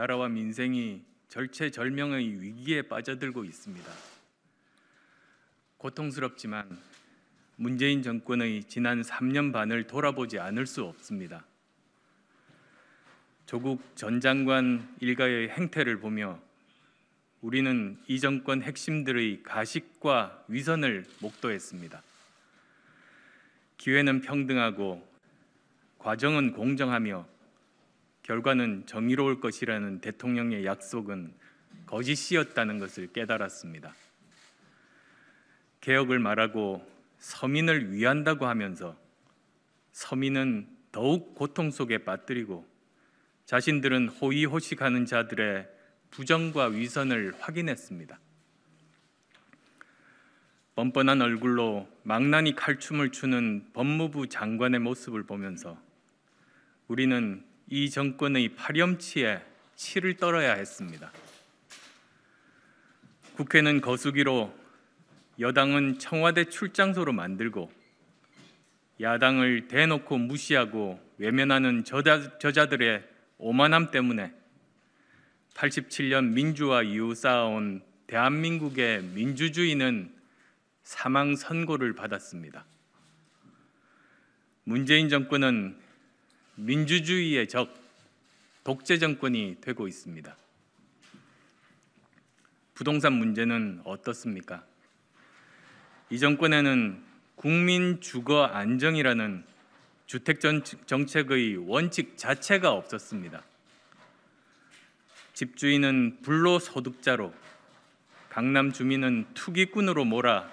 나라와 민생이 절체절명의 위기에 빠져들고 있습니다. 고통스럽지만 문재인 정권의 지난 3년 반을 돌아보지 않을 수 없습니다. 조국 전 장관 일가의 행태를 보며 우리는 이 정권 핵심들의 가식과 위선을 목도했습니다. 기회는 평등하고 과정은 공정하며 결과는 정의로울 것이라는 대통령의 약속은 거짓이었다는 것을 깨달았습니다. 개혁을 말하고 서민을 위한다고 하면서 서민은 더욱 고통 속에 빠뜨리고 자신들은 호의호식하는 자들의 부정과 위선을 확인했습니다. 뻔뻔한 얼굴로 망나니 칼춤을 추는 법무부 장관의 모습을 보면서 우리는 이 정권의 파렴치에 치를 떨어야 했습니다. 국회는 거수기로 여당은 청와대 출장소로 만들고 야당을 대놓고 무시하고 외면하는 저자, 저자들의 오만함 때문에 87년 민주화 이후 쌓아온 대한민국의 민주주의는 사망 선고를 받았습니다. 문재인 정권은 민주주의의 적, 독재 정권이 되고 있습니다. 부동산 문제는 어떻습니까? 이 정권에는 국민 주거 안정이라는 주택 정책의 원칙 자체가 없었습니다. 집주인은 불로소득자로 강남 주민은 투기꾼으로 몰아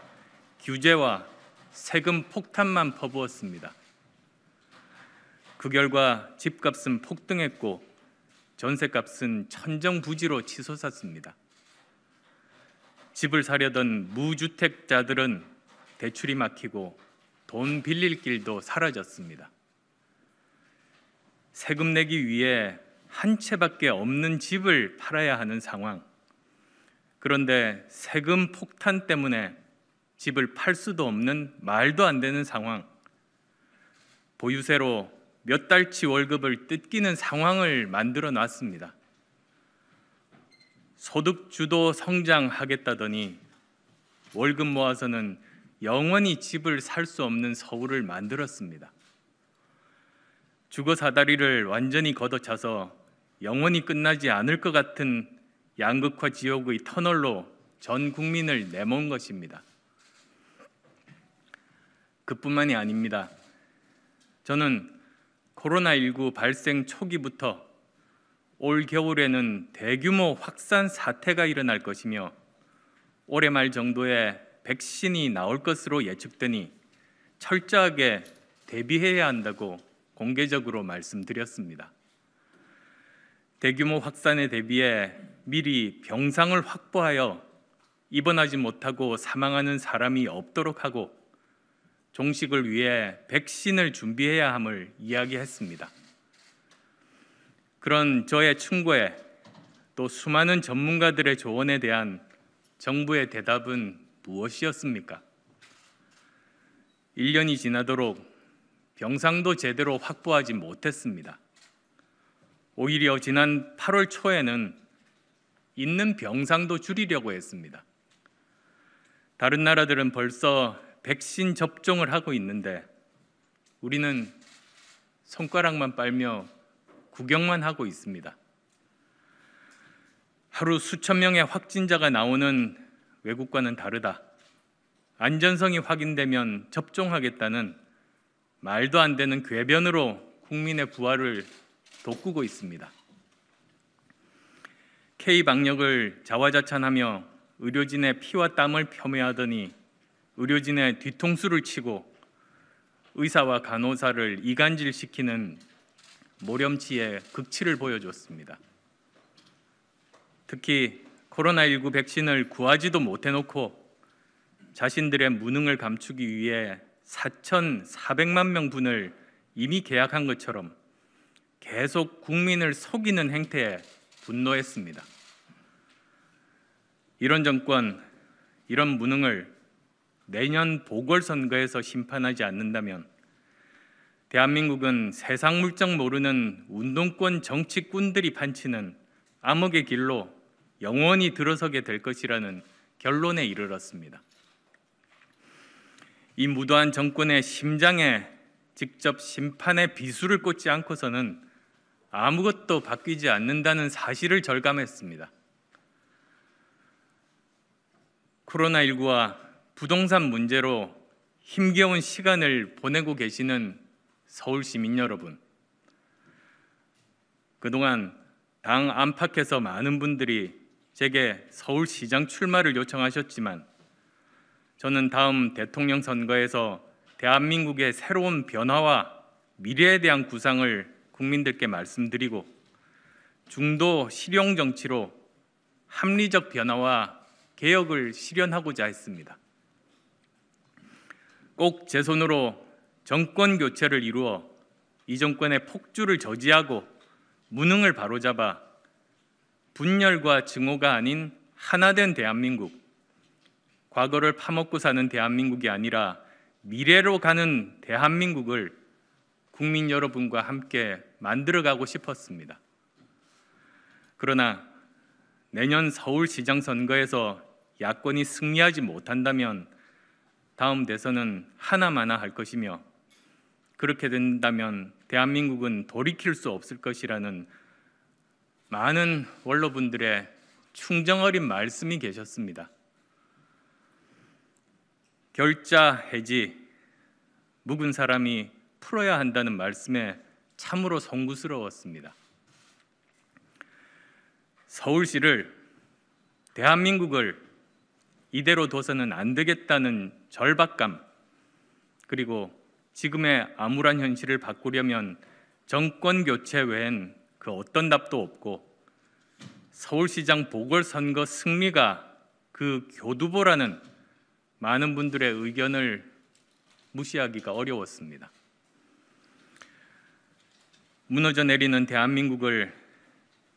규제와 세금 폭탄만 퍼부었습니다. 그 결과 집값은 폭등했고 전세값은 천정부지로 치솟았습니다. 집을 사려던 무주택자들은 대출이 막히고 돈 빌릴 길도 사라졌습니다. 세금 내기 위해 한 채밖에 없는 집을 팔아야 하는 상황. 그런데 세금 폭탄 때문에 집을 팔 수도 없는 말도 안 되는 상황. 보유세로 몇 달치 월급을 뜯기는 상황을 만들어 놨습니다. 소득 주도 성장하겠다더니 월급 모아서는 영원히 집을 살 수 없는 서울을 만들었습니다. 주거 사다리를 완전히 걷어차서 영원히 끝나지 않을 것 같은 양극화 지역의 터널로 전 국민을 내몬 것입니다. 그뿐만이 아닙니다. 저는 코로나19 발생 초기부터 올 겨울에는 대규모 확산 사태가 일어날 것이며 올해 말 정도에 백신이 나올 것으로 예측되니 철저하게 대비해야 한다고 공개적으로 말씀드렸습니다. 대규모 확산에 대비해 미리 병상을 확보하여 입원하지 못하고 사망하는 사람이 없도록 하고 종식을 위해 백신을 준비해야 함을 이야기했습니다. 그런 저의 충고에 또 수많은 전문가들의 조언에 대한 정부의 대답은 무엇이었습니까? 1년이 지나도록 병상도 제대로 확보하지 못했습니다. 오히려 지난 8월 초에는 있는 병상도 줄이려고 했습니다. 다른 나라들은 벌써 백신 접종을 하고 있는데 우리는 손가락만 빨며 구경만 하고 있습니다. 하루 수천 명의 확진자가 나오는 외국과는 다르다. 안전성이 확인되면 접종하겠다는 말도 안 되는 궤변으로 국민의 부활을 돋구고 있습니다. K 방역을 자화자찬하며 의료진의 피와 땀을 폄훼하더니 의료진의 뒤통수를 치고 의사와 간호사를 이간질시키는 모렴치의 극치를 보여줬습니다. 특히 코로나19 백신을 구하지도 못해놓고 자신들의 무능을 감추기 위해 4,400만 명분을 이미 계약한 것처럼 계속 국민을 속이는 행태에 분노했습니다. 이런 정권, 이런 무능을 내년 보궐선거에서 심판하지 않는다면 대한민국은 세상 물정 모르는 운동권 정치꾼들이 판치는 암흑의 길로 영원히 들어서게 될 것이라는 결론에 이르렀습니다. 이 무도한 정권의 심장에 직접 심판의 비수를 꽂지 않고서는 아무것도 바뀌지 않는다는 사실을 절감했습니다. 코로나19와 부동산 문제로 힘겨운 시간을 보내고 계시는 서울 시민 여러분. 그동안 당 안팎에서 많은 분들이 제게 서울시장 출마를 요청하셨지만 저는 다음 대통령 선거에서 대한민국의 새로운 변화와 미래에 대한 구상을 국민들께 말씀드리고 중도 실용 정치로 합리적 변화와 개혁을 실현하고자 했습니다. 꼭제 손으로 정권 교체를 이루어 이 정권의 폭주를 저지하고 무능을 바로잡아 분열과 증오가 아닌 하나된 대한민국, 과거를 파먹고 사는 대한민국이 아니라 미래로 가는 대한민국을 국민 여러분과 함께 만들어가고 싶었습니다. 그러나 내년 서울시장 선거에서 야권이 승리하지 못한다면 다음 대선은 하나마나 할 것이며 그렇게 된다면 대한민국은 돌이킬 수 없을 것이라는 많은 원로분들의 충정어린 말씀이 계셨습니다. 결자 해지 묵은 사람이 풀어야 한다는 말씀에 참으로 송구스러웠습니다. 서울시를 대한민국을 이대로 둬서는 안 되겠다는 절박감 그리고 지금의 암울한 현실을 바꾸려면 정권 교체 외엔 그 어떤 답도 없고 서울시장 보궐선거 승리가 그 교두보라는 많은 분들의 의견을 무시하기가 어려웠습니다. 무너져 내리는 대한민국을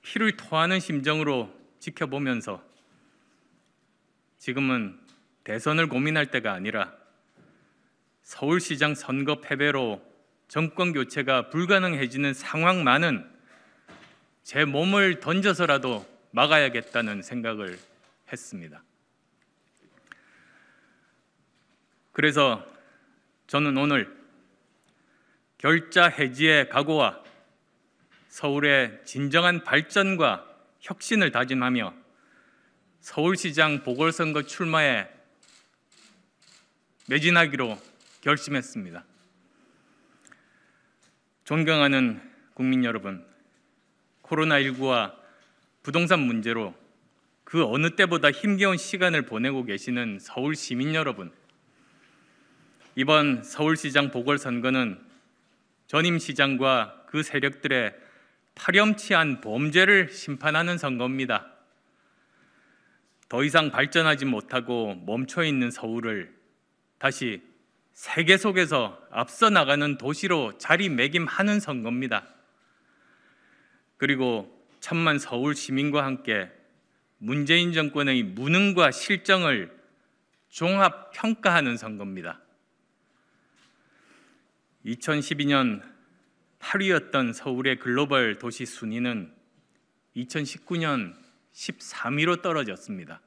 피를 토하는 심정으로 지켜보면서 지금은 대선을 고민할 때가 아니라 서울시장 선거 패배로 정권 교체가 불가능해지는 상황만은 제 몸을 던져서라도 막아야겠다는 생각을 했습니다. 그래서 저는 오늘 결자 해지의 각오와 서울의 진정한 발전과 혁신을 다짐하며 서울시장 보궐선거 출마에 매진하기로 결심했습니다. 존경하는 국민 여러분, 코로나19와 부동산 문제로 그 어느 때보다 힘겨운 시간을 보내고 계시는 서울 시민 여러분, 이번 서울시장 보궐선거는 전임 시장과 그 세력들의 파렴치한 범죄를 심판하는 선거입니다. 더 이상 발전하지 못하고 멈춰 있는 서울을 다시 세계 속에서 앞서 나가는 도시로 자리매김하는 선거입니다. 그리고 천만 서울 시민과 함께 문재인 정권의 무능과 실정을 종합 평가하는 선거입니다. 2012년 8위였던 서울의 글로벌 도시 순위는 2019년 13위로 떨어졌습니다.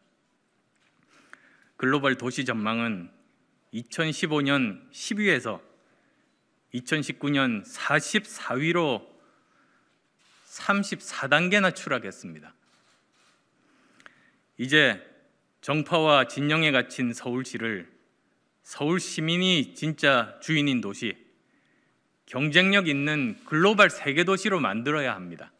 글로벌 도시 전망은 2015년 10위에서 2019년 44위로 34단계나 추락했습니다. 이제 정파와 진영에 갇힌 서울시를 서울 시민이 진짜 주인인 도시, 경쟁력 있는 글로벌 세계 도시로 만들어야 합니다.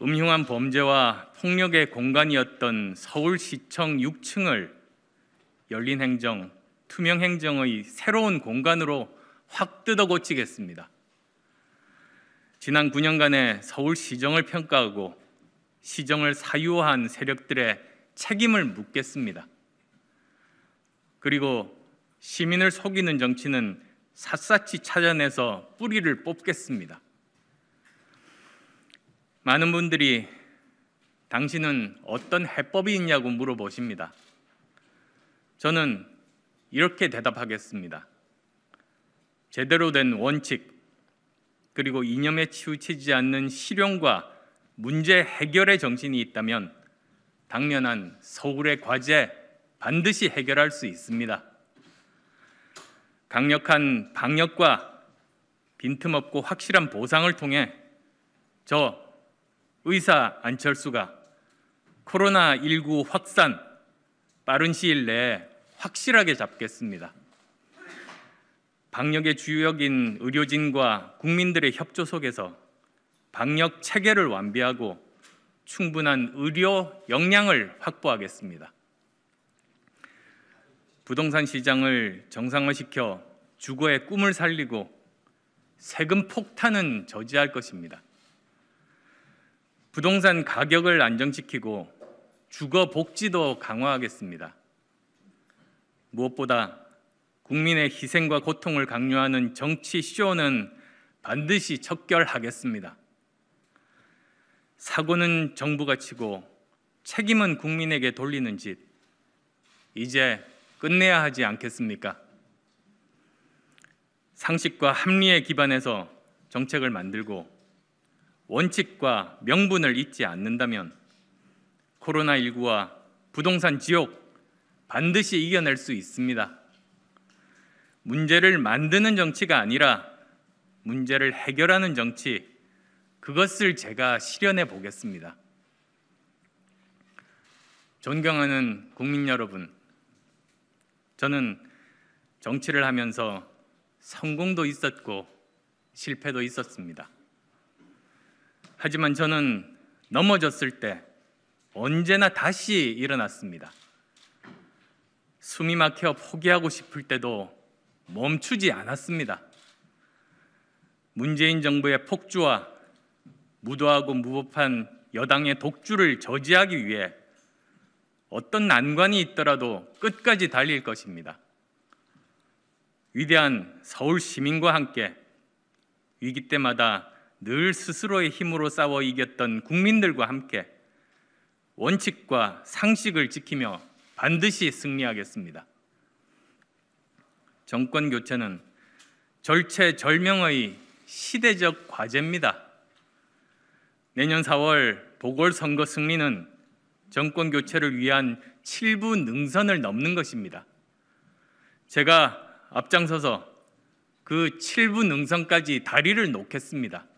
음흉한 범죄와 폭력의 공간이었던 서울시청 6층을 열린 행정, 투명 행정의 새로운 공간으로 확 뜯어 고치겠습니다. 지난 9년간의 서울 시정을 평가하고 시정을 사유화한 세력들의 책임을 묻겠습니다. 그리고 시민을 속이는 정치는 샅샅이 찾아내서 뿌리를 뽑겠습니다. 많은 분들이 당신은 어떤 해법이 있냐고 물어보십니다. 저는 이렇게 대답하겠습니다. 제대로 된 원칙 그리고 이념에 치우치지 않는 실용과 문제 해결의 정신이 있다면 당면한 서울의 과제 반드시 해결할 수 있습니다. 강력한 방역과 빈틈없고 확실한 보상을 통해 저 의사 안철수가 코로나19 확산 빠른 시일 내에 확실하게 잡겠습니다. 방역의 주역인 의료진과 국민들의 협조 속에서 방역 체계를 완비하고 충분한 의료 역량을 확보하겠습니다. 부동산 시장을 정상화시켜 주거의 꿈을 살리고 세금 폭탄은 저지할 것입니다. 부동산 가격을 안정시키고 주거 복지도 강화하겠습니다. 무엇보다 국민의 희생과 고통을 강요하는 정치 쇼는 반드시 척결하겠습니다. 사고는 정부가 치고 책임은 국민에게 돌리는 짓 이제 끝내야 하지 않겠습니까? 상식과 합리에 기반해서 정책을 만들고 원칙과 명분을 잊지 않는다면 코로나19와 부동산 지옥 반드시 이겨낼 수 있습니다. 문제를 만드는 정치가 아니라 문제를 해결하는 정치, 그것을 제가 실현해 보겠습니다. 존경하는 국민 여러분, 저는 정치를 하면서 성공도 있었고 실패도 있었습니다. 하지만 저는 넘어졌을 때 언제나 다시 일어났습니다. 숨이 막혀 포기하고 싶을 때도 멈추지 않았습니다. 문재인 정부의 폭주와 무도하고 무법한 여당의 독주를 저지하기 위해 어떤 난관이 있더라도 끝까지 달릴 것입니다. 위대한 서울 시민과 함께 위기 때마다 늘 스스로의 힘으로 싸워 이겼던 국민들과 함께 원칙과 상식을 지키며 반드시 승리하겠습니다. 정권 교체는 절체절명의 시대적 과제입니다. 내년 4월 보궐선거 승리는 정권 교체를 위한 7부 능선을 넘는 것입니다. 제가 앞장서서 그 7부 능선까지 다리를 놓겠습니다.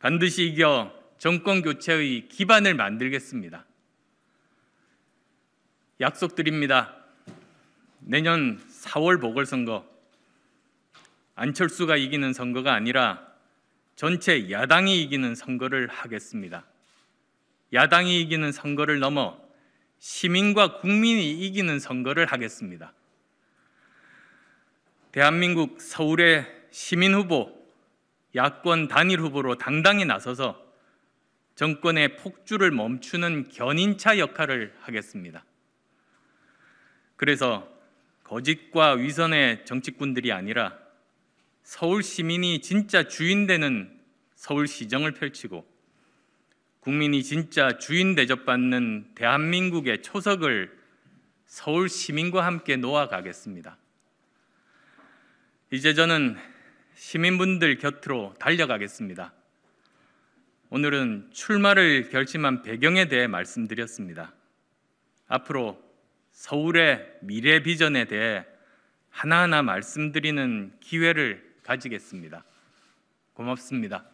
반드시 이겨 정권 교체의 기반을 만들겠습니다. 약속드립니다. 내년 4월 보궐선거 안철수가 이기는 선거가 아니라 전체 야당이 이기는 선거를 하겠습니다. 야당이 이기는 선거를 넘어 시민과 국민이 이기는 선거를 하겠습니다. 대한민국 서울의 시민 후보, 야권 단일 후보로 당당히 나서서 정권의 폭주를 멈추는 견인차 역할을 하겠습니다. 그래서 거짓과 위선의 정치꾼들이 아니라 서울 시민이 진짜 주인 되는 서울 시정을 펼치고 국민이 진짜 주인 대접받는 대한민국의 초석을 서울 시민과 함께 놓아가겠습니다. 이제 저는 시민분들 곁으로 달려가겠습니다. 오늘은 출마를 결심한 배경에 대해 말씀드렸습니다. 앞으로 서울의 미래 비전에 대해 하나하나 말씀드리는 기회를 가지겠습니다. 고맙습니다.